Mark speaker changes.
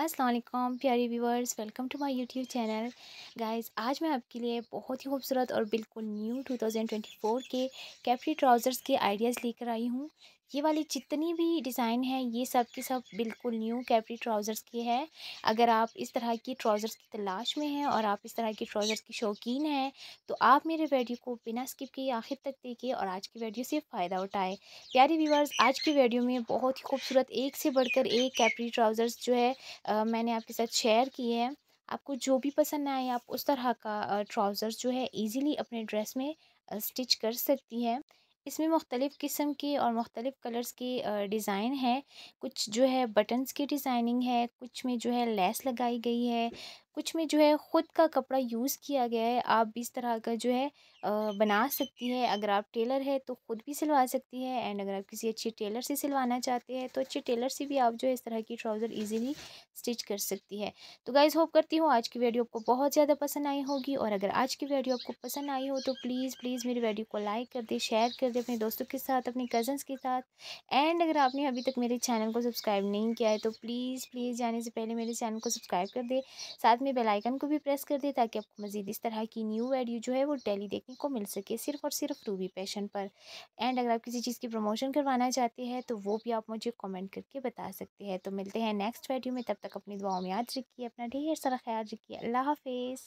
Speaker 1: असलम प्यारी viewers welcome to my YouTube channel guys आज मैं आपके लिए बहुत ही खूबसूरत और बिल्कुल न्यू 2024 के कैप्री ट्राउज़र्स के आइडियाज़ लेकर आई हूँ ये वाली जितनी भी डिज़ाइन है ये सब की सब बिल्कुल न्यू कैपरी ट्राउज़र्स की है अगर आप इस तरह की ट्राउज़र्स की तलाश में हैं और आप इस तरह की ट्राउज़र्स की शौकीन हैं तो आप मेरे वीडियो को बिना स्किप किए आखिर तक देखिए और आज की वीडियो से फ़ायदा उठाए प्यारे व्यूवर्स आज की वीडियो में बहुत ही खूबसूरत एक से बढ़कर एक कैपरी ट्राउज़र्स जो है आ, मैंने आपके साथ शेयर की है आपको जो भी पसंद आए आप उस तरह का ट्राउज़र्स जो है ईज़िली अपने ड्रेस में स्टिच कर सकती हैं इसमें मुख्तलिफ़ किस्म की और मुख्तलिफ़ कलर्स की डिज़ाइन है कुछ जो है बटन्स की डिज़ाइनिंग है कुछ में जो है लेस लगाई गई है कुछ में जो है ख़ुद का कपड़ा यूज़ किया गया है आप इस तरह का जो है बना सकती हैं अगर आप टेलर है तो ख़ुद भी सिलवा सकती है एंड अगर आप किसी अच्छे टेलर से सिलवाना चाहते हैं तो अच्छे टेलर से भी आप जो है इस तरह की ट्राउज़र ईजिली स्टिच कर सकती है तो गाइज़ होप करती हूँ आज की वीडियो आपको बहुत ज़्यादा पसंद आई होगी और अगर आज की वीडियो आपको पसंद आई हो तो प्लीज़ प्लीज़ मेरी वीडियो को लाइक कर दे शेयर कर दे अपने दोस्तों के साथ अपने कज़न्स के साथ एंड अगर आपने अभी तक मेरे चैनल को सब्सक्राइब नहीं किया है तो प्लीज़ प्लीज़ जाने से पहले मेरे चैनल को सब्सक्राइब कर दे साथ में बेल आइकन को भी प्रेस कर दें ताकि आपको मजीद इस तरह की न्यू वीडियो जो है वो डेली देखने को मिल सके सिर्फ और सिर्फ रूबी पैशन पर एंड अगर आप किसी चीज़ की प्रमोशन करवाना चाहते हैं तो वो भी आप मुझे कमेंट करके बता सकते हैं तो मिलते हैं नेक्स्ट वीडियो में तब तक अपनी दुआओं में याद रखिए अपना ढेर सारा ख्याल रखिए अल्लाह हाफिज़